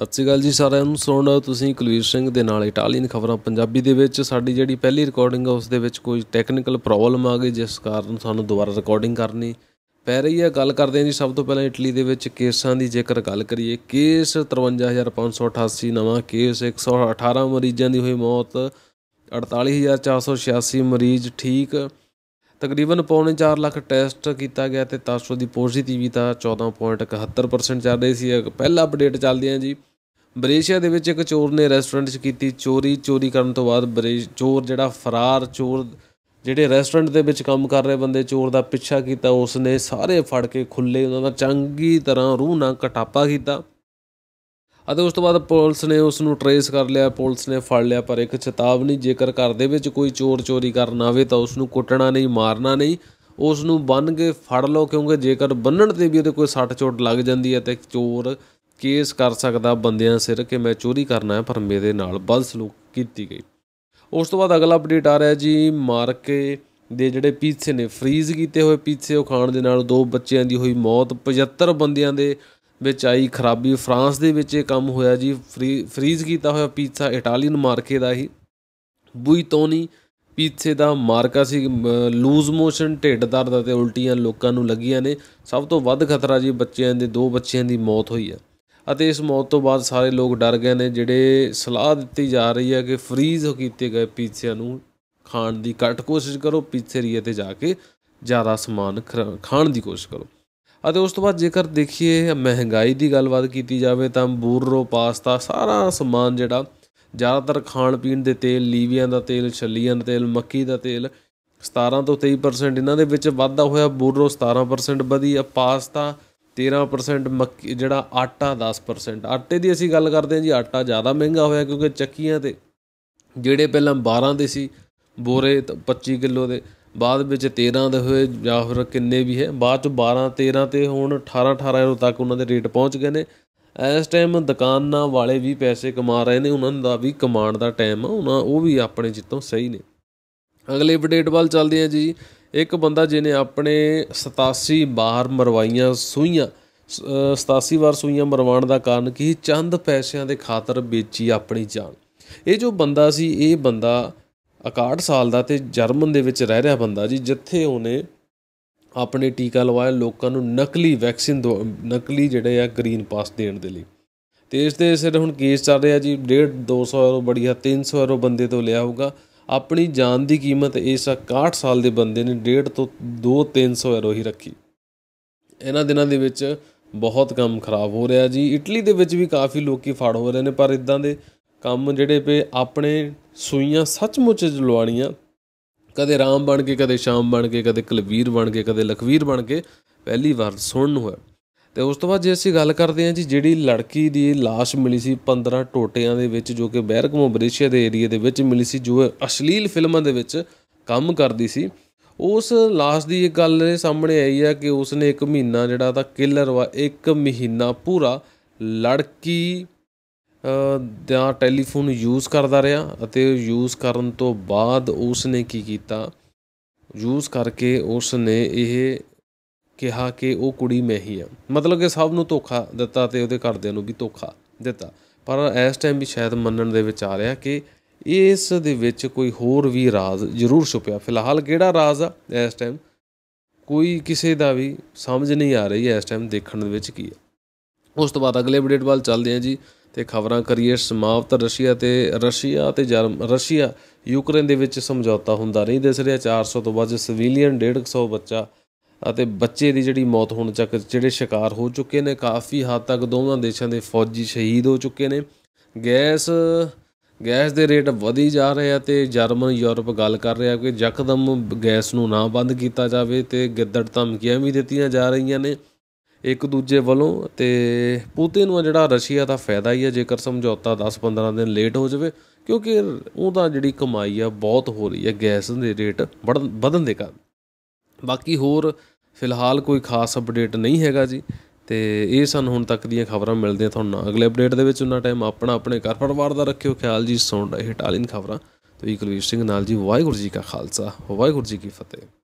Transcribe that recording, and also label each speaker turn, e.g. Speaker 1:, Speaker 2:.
Speaker 1: ਸਤਿ ਸ਼੍ਰੀ ਅਕਾਲ ਜੀ ਸਾਰਿਆਂ ਨੂੰ ਸੁਣ ਤੁਸੀਂ ਕੁਲਵੀਰ ਸਿੰਘ ਦੇ ਨਾਲ ਇਟਾਲੀਅਨ ਖਬਰਾਂ ਪੰਜਾਬੀ ਦੇ ਵਿੱਚ ਸਾਡੀ ਜਿਹੜੀ ਪਹਿਲੀ ਰਿਕਾਰਡਿੰਗ ਆ ਉਸ ਦੇ ਵਿੱਚ ਕੋਈ ਟੈਕਨੀਕਲ ਪ੍ਰੋਬਲਮ ਆ ਗਈ ਜਿਸ ਕਾਰਨ ਸਾਨੂੰ ਦੁਬਾਰਾ ਰਿਕਾਰਡਿੰਗ ਕਰਨੀ ਪੈ ਰਹੀ ਹੈ ਗੱਲ ਕਰਦੇ ਹਾਂ ਜੀ ਸਭ ਤੋਂ ਪਹਿਲਾਂ ਇਟਲੀ ਦੇ ਵਿੱਚ ਕੇਸਾਂ ਦੀ ਜੇਕਰ ਗੱਲ ਕਰੀਏ ਕੇਸ 53588 ਨਵਾਂ ਕੇਸ 118 ਮਰੀਜ਼ਾਂ ਦੀ ਹੋਈ ਮੌਤ 48486 ਮਰੀਜ਼ ਠੀਕ ਤਕਰੀਬਨ ਪੌਣੇ 4 ਲੱਖ ਟੈਸਟ ਕੀਤਾ ਗਿਆ ਤੇ 700 ਦੀ ਪੋਜ਼ਿਟਿਵਿਟੀ ਦਾ 14.71% ਚੱਲ ਰਹੀ ਸੀ ਪਹਿਲਾ ਅਪਡੇਟ ਚੱਲਦੀ ਹੈ ਜੀ ਬਰੇਸ਼ੀਆ ਦੇ ਵਿੱਚ ਇੱਕ ਚੋਰ ਨੇ ਰੈਸਟੋਰੈਂਟ 'ਚ ਕੀਤੀ ਚੋਰੀ ਚੋਰੀ ਕਰਨ ਤੋਂ ਬਾਅਦ ਚੋਰ ਜਿਹੜਾ ਫਰਾਰ ਚੋਰ ਜਿਹੜੇ ਰੈਸਟੋਰੈਂਟ ਦੇ ਵਿੱਚ ਕੰਮ ਕਰ ਰਹੇ ਬੰਦੇ ਚੋਰ ਦਾ ਪਿੱਛਾ ਕੀਤਾ ਉਸ ਨੇ ਸਾਰੇ ਫੜ ਕੇ ਖੁੱਲੇ ਉਹਨਾਂ ਦਾ ਚੰਗੀ ਤਰ੍ਹਾਂ ਰੂਹ ਨਾਲ ਕਟਾਪਾ ਕੀਤਾ ਅਤੇ ਉਸ ਤੋਂ ਬਾਅਦ ਪੁਲਿਸ ਨੇ ਉਸ ਨੂੰ ਟਰੇਸ ਕਰ ਲਿਆ ਪੁਲਿਸ ਨੇ ਫੜ ਲਿਆ ਪਰ ਇੱਕ ਚੇਤਾਵਨੀ ਜੇਕਰ ਘਰ ਦੇ ਵਿੱਚ ਕੋਈ ਚੋਰ ਚੋਰੀ ਕਰਨ ਆਵੇ ਤਾਂ ਉਸ ਨੂੰ ਕੁੱਟਣਾ ਨਹੀਂ ਮਾਰਨਾ ਨਹੀਂ ਉਸ ਨੂੰ ਬੰਨ ਕੇ ਫੜ ਲਓ ਕਿਉਂਕਿ ਜੇਕਰ ਬੰਨਣ ਤੇ ਵੀ ਉਹਦੇ ਕੋਈ ਸੱਟ ਚੋਟ ਲੱਗ ਜਾਂਦੀ ਹੈ ਤੇ ਚੋਰ ਕੇਸ ਕਰ ਸਕਦਾ ਬੰਦਿਆਂ ਸਿਰ ਕਿ ਮੈਂ ਚੋਰੀ ਕਰਨਾ ਹੈ ਪਰ ਮੇਰੇ ਨਾਲ ਬਦਸਲੂਕ ਕੀਤੀ ਗਈ ਉਸ ਤੋਂ ਬਾਅਦ ਅਗਲਾ ਅਪਡੇਟ ਆ ਰਿਹਾ ਜੀ ਮਾਰਕੇ ਦੇ ਜਿਹੜੇ ਪੀਸੇ ਨੇ ਫ੍ਰੀਜ਼ ਕੀਤੇ ਹੋਏ ਪੀਸੇ ਉਹ ਖਾਣ ਦੇ ਨਾਲ ਦੋ ਬੱਚਿਆਂ ਦੀ ਹੋਈ ਮੌਤ 75 ਬੰਦਿਆਂ ਦੇ ਵਿੱਚ ਆਈ ਖਰਾਬੀ ਫਰਾਂਸ ਦੇ ਵਿੱਚ ਇਹ ਕੰਮ ਹੋਇਆ ਜੀ ਫ੍ਰੀਜ਼ ਕੀਤਾ ਹੋਇਆ ਪੀਜ਼ਾ ਇਟਾਲੀਅਨ ਮਾਰਕੇ ਦਾ ਹੀ ਤੋਨੀ ਪੀਸੇ ਦਾ ਮਾਰਕਾ ਸੀ ਲੂਜ਼ ਮੋਸ਼ਨ ਢਿੱਡ ਦਰਦ ਅਤੇ ਉਲਟੀਆਂ ਲੋਕਾਂ ਨੂੰ ਲੱਗੀਆਂ ਨੇ ਸਭ ਤੋਂ ਵੱਧ ਖਤਰਾ ਜੀ ਬੱਚਿਆਂ ਦੇ ਦੋ ਬੱਚਿਆਂ ਦੀ ਮੌਤ ਹੋਈ ਹੈ ਅਤੇ ਇਸ ਮੌਤ ਤੋਂ ਬਾਅਦ ਸਾਰੇ ਲੋਕ ਡਰ ਗਏ ਨੇ ਜਿਹੜੇ ਸਲਾਹ ਦਿੱਤੀ ਜਾ ਰਹੀ ਹੈ ਕਿ ਫ੍ਰੀਜ਼ ਕੀਤੇ ਗਏ ਪੀਜ਼ਿਆਂ ਨੂੰ ਖਾਣ ਦੀ ਘੱਟ ਕੋਸ਼ਿਸ਼ ਕਰੋ ਪੀਜ਼ੇਰੀਆ ਤੇ ਜਾ ਕੇ ਜ਼ਿਆਦਾ ਸਮਾਨ ਖਾਣ ਦੀ ਕੋਸ਼ਿਸ਼ ਕਰੋ ਅਤੇ ਉਸ ਤੋਂ ਬਾਅਦ ਜੇਕਰ ਦੇਖੀਏ ਮਹਿੰਗਾਈ ਦੀ ਗੱਲਬਾਤ ਕੀਤੀ ਜਾਵੇ ਤਾਂ ਬੂਰੋ ਪਾਸਤਾ ਸਾਰਾ ਸਮਾਨ ਜਿਹੜਾ ਜ਼ਿਆਦਾਤਰ ਖਾਣ ਪੀਣ ਦੇ ਤੇਲ ਲੀਵੀਆਂ ਦਾ ਤੇਲ ਛੱਲੀਆਂ ਦਾ ਤੇਲ ਮੱਕੀ ਦਾ ਤੇਲ 17 ਤੋਂ 23% ਇਹਨਾਂ ਦੇ ਵਿੱਚ ਵਾਧਾ ਹੋਇਆ ਬੂਰੋ 17% ਵਧੀ ਆ ਪਾਸਤਾ 13% ਮੱਕੀ ਜਿਹੜਾ ਆਟਾ 10% ਆਟੇ ਦੀ ਅਸੀਂ ਗੱਲ ਕਰਦੇ ਹਾਂ ਜੀ ਆਟਾ ਜ਼ਿਆਦਾ ਮਹਿੰਗਾ ਹੋਇਆ ਕਿਉਂਕਿ ਚੱਕੀਆਂ ਤੇ ਜਿਹੜੇ ਪਹਿਲਾਂ 12 ਦੇ ਸੀ ਬੋਰੇ 25 ਕਿਲੋ ਦੇ ਬਾਅਦ ਵਿੱਚ 13 ਦੇ ਹੋਏ ਜਾਂ ਫਿਰ ਕਿੰਨੇ ਵੀ ਹੈ ਬਾਅਦ ਚ 12 13 ਤੇ ਹੁਣ 18 18 ਯੂਰੋ ਤੱਕ ਉਹਨਾਂ ਦੇ ਰੇਟ ਪਹੁੰਚ ਗਏ ਨੇ ਇਸ ਟਾਈਮ ਦੁਕਾਨਾਂ ਵਾਲੇ ਵੀ ਪੈਸੇ ਕਮਾ ਰਹੇ ਨੇ ਉਹਨਾਂ ਦਾ ਵੀ ਕਮਾਣ ਦਾ ਟਾਈਮ ਆ ਉਹਨਾਂ ਉਹ ਵੀ ਆਪਣੇ ਜਿੱਤੋਂ ਸਹੀ ਨੇ ਅਗਲੇ ਅਪਡੇਟ ਵੱਲ ਚੱਲਦੇ ਆ ਜੀ ਇੱਕ ਬੰਦਾ ਜਿਹਨੇ ਆਪਣੇ 87 ਬਾਰ ਮਰਵਾਈਆਂ ਸੂਈਆਂ 87 ਵਾਰ ਸੂਈਆਂ ਮਰਵਾਉਣ ਦਾ ਕਾਰਨ ਕੀ ਚੰਦ ਪੈਸਿਆਂ ਦੇ ਖਾਤਰ ਵੇਚੀ ਆਪਣੀ ਜਾਨ ਇਹ ਜੋ ਬੰਦਾ ਸੀ ਇਹ ਬੰਦਾ 61 ਸਾਲ ਦਾ ਤੇ ਜਰਮਨ ਦੇ ਵਿੱਚ ਰਹਿ ਰਿਹਾ ਬੰਦਾ ਜੀ ਜਿੱਥੇ ਉਹਨੇ ਆਪਣੇ ਟੀਕਾ ਲਵਾਇਆ ਲੋਕਾਂ ਨੂੰ ਨਕਲੀ ਵੈਕਸੀਨ ਨਕਲੀ ਜਿਹੜੇ ਆ ਗ੍ਰੀਨ ਪਾਸ ਦੇਣ ਦੇ ਲਈ ਤੇ ਇਸ ਦੇ ਸਿਰ ਹੁਣ ਕੇਸ ਚੱਲ ਰਿਹਾ ਜੀ 1.5 200 ਯੂਰੋ ਬੜੀਆ 300 ਯੂਰੋ ਬੰਦੇ ਤੋਂ ਲਿਆ ਹੋਊਗਾ ਆਪਣੀ ਜਾਨ ਦੀ ਕੀਮਤ ਇਸ 61 ਸਾਲ ਦੇ ਬੰਦੇ ਨੇ 1.5 ਤੋਂ 2-300 ਯੂਰੋ ਹੀ ਰੱਖੀ ਇਹਨਾਂ ਦਿਨਾਂ ਦੇ ਵਿੱਚ ਬਹੁਤ ਕੰਮ ਖਰਾਬ ਹੋ ਰਿਹਾ ਜੀ ਇਟਲੀ ਦੇ ਵਿੱਚ ਵੀ ਕਾਫੀ ਲੋਕੀ ਫੜ ਹੋ ਰਹੇ ਨੇ ਪਰ ਇਦਾਂ ਦੇ ਕੰਮ ਜਿਹੜੇ ਪੇ ਆਪਣੇ ਸੂਈਆਂ ਸੱਚਮੁੱਚ ਜਲਵਾਣੀਆਂ ਕਦੇ ਰਾਮ ਬਣ ਕੇ ਕਦੇ ਸ਼ਾਮ ਬਣ ਕੇ ਕਦੇ ਕਲਵੀਰ ਬਣ ਕੇ ਕਦੇ ਲਖਵੀਰ ਬਣ ਕੇ ਪਹਿਲੀ ਵਾਰ ਸੁਣਨ ਹੋਇਆ ਤੇ ਉਸ ਤੋਂ ਬਾਅਦ ਜੇ ਅਸੀਂ ਗੱਲ ਕਰਦੇ ਹਾਂ ਜੀ ਜਿਹੜੀ ਲੜਕੀ ਦੀ লাশ ਮਿਲੀ ਸੀ 15 ਟੋਟਿਆਂ ਦੇ ਵਿੱਚ ਜੋ ਕਿ ਬਹਿਰਕ ਮਬਰੇਸ਼ੀਆ ਦੇ ਏਰੀਆ ਦੇ ਵਿੱਚ ਮਿਲੀ ਸੀ ਜੋ ਅਸ਼ਲੀਲ ਫਿਲਮਾਂ ਦੇ ਵਿੱਚ ਕੰਮ ਕਰਦੀ ਸੀ ਉਸ লাশ ਦੀ ਇਹ ਗੱਲ ਸਾਹਮਣੇ ਆਈ ਹੈ ਕਿ ਉਸ ਨੇ ਇੱਕ ਮਹੀਨਾ ਜਿਹੜਾ ਤਾਂ ਕਿਲਰ ਵਾ ਇੱਕ ਮਹੀਨਾ ਪੂਰਾ ਲੜਕੀ ਦਾ ਟੈਲੀਫੋਨ ਯੂਜ਼ ਕਰਦਾ ਰਿਹਾ ਅਤੇ ਯੂਜ਼ ਕਰਨ ਤੋਂ ਬਾਅਦ ਉਸ ਨੇ ਕੀ ਕੀਤਾ ਯੂਜ਼ ਕਰਕੇ ਉਸ ਨੇ ਇਹ ਕਿਹਾ ਕਿ ਉਹ ਕੁੜੀ ਮੈਂ ਹੀ ਆ ਮਤਲਬ ਕਿ ਸਭ ਨੂੰ ਧੋਖਾ ਦਿੱਤਾ ਤੇ ਉਹਦੇ ਘਰਦਿਆਂ ਨੂੰ ਵੀ ਧੋਖਾ ਦਿੱਤਾ ਪਰ ਇਸ ਟਾਈਮ ਵੀ ਸ਼ਾਇਦ ਮੰਨਣ ਦੇ ਵਿਚ ਆ ਰਿਹਾ ਕਿ ਇਸ ਦੇ ਵਿੱਚ ਕੋਈ ਹੋਰ ਵੀ ਰਾਜ਼ ਜ਼ਰੂਰ ਛੁਪਿਆ ਫਿਲਹਾਲ ਕਿਹੜਾ ਰਾਜ਼ ਆ ਇਸ ਟਾਈਮ ਕੋਈ ਕਿਸੇ ਦਾ ਵੀ ਸਮਝ ਨਹੀਂ ਆ ਰਹੀ ਇਸ ਟਾਈਮ ਦੇਖਣ ਦੇ ਵਿੱਚ ਕੀ ਆ ਉਸ ਤੋਂ ਬਾਅਦ ਅਗਲੇ ਅਪਡੇਟ ਵੱਲ ਚੱਲਦੇ ਆ ਜੀ ਤੇ ਖਬਰਾਂ ਕਰੀਏ ਸਮਾਪਤ ਰਸ਼ੀਆ ਤੇ ਰਸ਼ੀਆ ਤੇ ਜਰਮ ਰਸ਼ੀਆ ਯੂਕਰੇਨ ਦੇ ਵਿੱਚ ਸਮਝੌਤਾ ਹੁੰਦਾ ਨਹੀਂ ਦਿਸ ਰਿਹਾ 400 ਤੋਂ ਵੱਧ ਸਿਵਿਲੀਅਨ 150 ਬੱਚਾ ਅਤੇ ਬੱਚੇ ਦੀ ਜਿਹੜੀ ਮੌਤ ਹੋਣ ਚੱਕ ਜਿਹੜੇ ਸ਼ਿਕਾਰ ਹੋ ਚੁੱਕੇ ਨੇ ਕਾਫੀ ਹੱਦ ਤੱਕ ਦੋਵਾਂ ਦੇਸ਼ਾਂ ਦੇ ਫੌਜੀ ਸ਼ਹੀਦ ਹੋ ਚੁੱਕੇ ਨੇ ਗੈਸ ਗੈਸ ਦੇ ਰੇਟ ਵਧੀ ਜਾ ਰਹੇ ਆ ਤੇ ਜਰਮਨ ਯੂਰਪ ਗੱਲ ਕਰ ਰਿਹਾ ਕਿ ਯਕਦਮ ਗੈਸ ਨੂੰ ਨਾ ਬੰਦ ਕੀਤਾ ਜਾਵੇ ਤੇ ਗਿੱਦੜ ਧਮਕੀਆਂ ਵੀ ਦਿੱਤੀਆਂ ਜਾ ਰਹੀਆਂ ਨੇ ਇੱਕ ਦੂਜੇ ਵੱਲੋਂ ਤੇ ਪੂਤਿਨ ਨੂੰ ਜਿਹੜਾ ਰਸ਼ੀਆ ਦਾ ਫਾਇਦਾ ਹੀ ਆ ਜੇਕਰ ਸਮਝੌਤਾ 10-15 ਦਿਨ ਲੇਟ ਹੋ ਜਾਵੇ ਕਿਉਂਕਿ ਉਹਦਾ ਜਿਹੜੀ ਕਮਾਈ ਆ ਬਹੁਤ ਹੋ ਰਹੀ ਹੈ ਗੈਸ ਦੇ ਰੇਟ ਵਧਣ ਦੇ ਕਾਰਨ ਬਾਕੀ ਹੋਰ ਫਿਲਹਾਲ ਕੋਈ ਖਾਸ ਅਪਡੇਟ ਨਹੀਂ ਹੈਗਾ ਜੀ ਤੇ ਇਹ ਸਾਨੂੰ ਹੁਣ ਤੱਕ ਦੀਆਂ ਖਬਰਾਂ ਮਿਲਦੇ ਆ ਤੁਹਾਨੂੰ ਅਗਲੇ ਅਪਡੇਟ ਦੇ ਵਿੱਚ ਉਹਨਾਂ ਟਾਈਮ ਆਪਣਾ ਆਪਣੇ ਘਰ ਪਰਿਵਾਰ ਦਾ ਰੱਖਿਓ ਖਿਆਲ ਜੀ ਸੁਣ ਰਹੇ ਟਾਲਿੰਗ ਖਬਰਾਂ ਤੇ ਇਹ ਕੁਲਵੀਰ ਸਿੰਘ ਨਾਲ ਜੀ ਵਾਹਿਗੁਰੂ ਜੀ ਕਾ ਖਾਲਸਾ ਵਾਹਿਗੁਰੂ ਜੀ ਕੀ ਫਤਿਹ